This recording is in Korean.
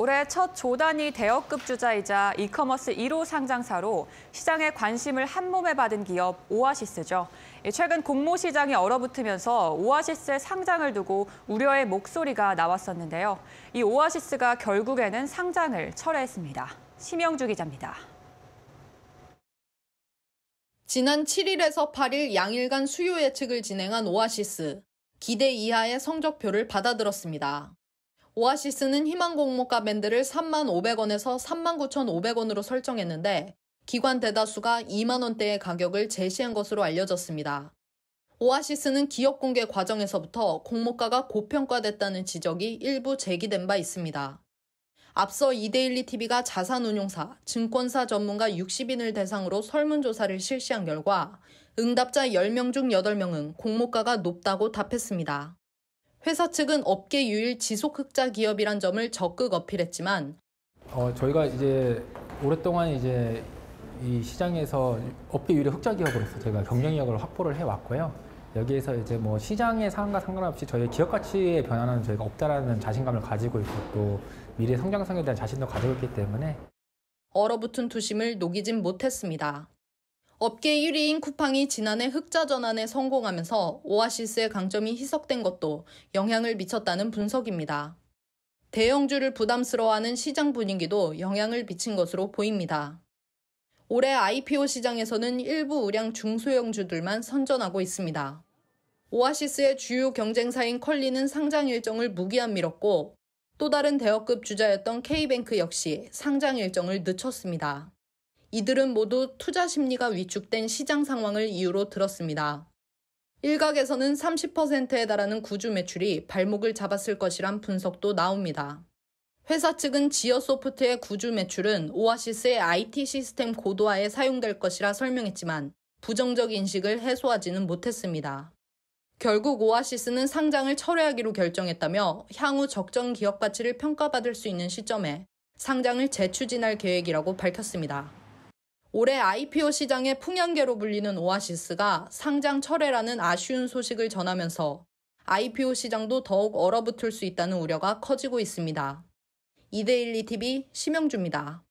올해 첫 조단위 대여급 주자이자 이커머스 1호 상장사로 시장의 관심을 한몸에 받은 기업 오아시스죠. 최근 공모 시장이 얼어붙으면서 오아시스의 상장을 두고 우려의 목소리가 나왔었는데요. 이 오아시스가 결국에는 상장을 철회했습니다. 심영주 기자입니다. 지난 7일에서 8일 양일간 수요 예측을 진행한 오아시스. 기대 이하의 성적표를 받아들었습니다. 오아시스는 희망 공모가 밴드를 3만500원에서 39,500원으로 만 설정했는데 기관 대다수가 2만원대의 가격을 제시한 것으로 알려졌습니다. 오아시스는 기업 공개 과정에서부터 공모가가 고평가됐다는 지적이 일부 제기된 바 있습니다. 앞서 이데일리 TV가 자산운용사, 증권사 전문가 60인을 대상으로 설문조사를 실시한 결과 응답자 10명 중 8명은 공모가가 높다고 답했습니다. 회사 측은 업계 유일 지속 흑자 기업이란 점을 적극 어필했지만 어, 저희가 이제 오랫동안 이제 이 시장에서 업계 유일 흑자 기업으로서 제가 경쟁력을 확보를 해왔고요. 여기에서 이제 뭐 시장의 상황과 상관없이 저희 기업 가치의 변화는 저희가 없다라는 자신감을 가지고 있고 또 미래 성장성에 대한 자신도 가지고 있기 때문에 얼어붙은 투심을 녹이진 못했습니다. 업계 1위인 쿠팡이 지난해 흑자 전환에 성공하면서 오아시스의 강점이 희석된 것도 영향을 미쳤다는 분석입니다. 대형주를 부담스러워하는 시장 분위기도 영향을 미친 것으로 보입니다. 올해 IPO 시장에서는 일부 우량 중소형주들만 선전하고 있습니다. 오아시스의 주요 경쟁사인 컬리는 상장 일정을 무기한 미뤘고 또 다른 대여급 주자였던 K뱅크 역시 상장 일정을 늦췄습니다. 이들은 모두 투자 심리가 위축된 시장 상황을 이유로 들었습니다. 일각에서는 30%에 달하는 구주 매출이 발목을 잡았을 것이란 분석도 나옵니다. 회사 측은 지어 소프트의 구주 매출은 오아시스의 IT 시스템 고도화에 사용될 것이라 설명했지만 부정적 인식을 해소하지는 못했습니다. 결국 오아시스는 상장을 철회하기로 결정했다며 향후 적정 기업 가치를 평가받을 수 있는 시점에 상장을 재추진할 계획이라고 밝혔습니다. 올해 IPO 시장의 풍향계로 불리는 오아시스가 상장 철회라는 아쉬운 소식을 전하면서 IPO 시장도 더욱 얼어붙을 수 있다는 우려가 커지고 있습니다. 이데일리 TV 심영주입니다.